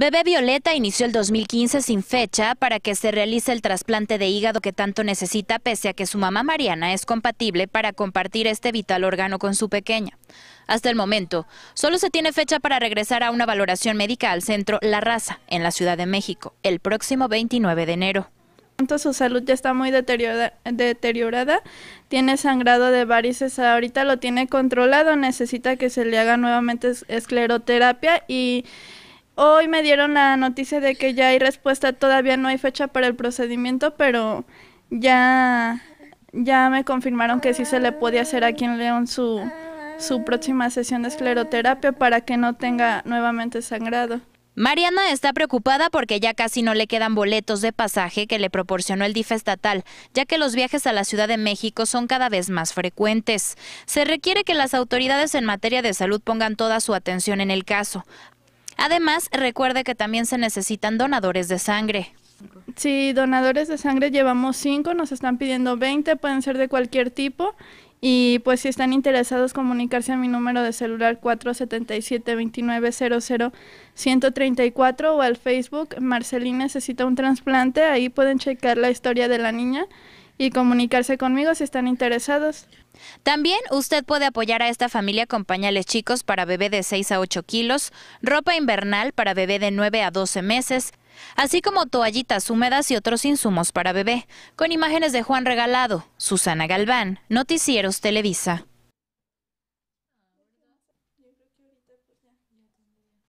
Bebé Violeta inició el 2015 sin fecha para que se realice el trasplante de hígado que tanto necesita pese a que su mamá Mariana es compatible para compartir este vital órgano con su pequeña. Hasta el momento, solo se tiene fecha para regresar a una valoración médica al centro La Raza, en la Ciudad de México, el próximo 29 de enero. Su salud ya está muy deteriorada, tiene sangrado de varices, ahorita lo tiene controlado, necesita que se le haga nuevamente escleroterapia y Hoy me dieron la noticia de que ya hay respuesta, todavía no hay fecha para el procedimiento, pero ya, ya me confirmaron que sí se le podía hacer aquí en León su, su próxima sesión de escleroterapia para que no tenga nuevamente sangrado. Mariana está preocupada porque ya casi no le quedan boletos de pasaje que le proporcionó el DIF estatal, ya que los viajes a la Ciudad de México son cada vez más frecuentes. Se requiere que las autoridades en materia de salud pongan toda su atención en el caso, Además, recuerde que también se necesitan donadores de sangre. Sí, donadores de sangre llevamos cinco, nos están pidiendo 20, pueden ser de cualquier tipo. Y pues si están interesados, comunicarse a mi número de celular 477-2900-134 o al Facebook Marcelín necesita un trasplante. Ahí pueden checar la historia de la niña y comunicarse conmigo si están interesados. También usted puede apoyar a esta familia con pañales chicos para bebé de 6 a 8 kilos, ropa invernal para bebé de 9 a 12 meses, así como toallitas húmedas y otros insumos para bebé, con imágenes de Juan Regalado, Susana Galván, Noticieros Televisa.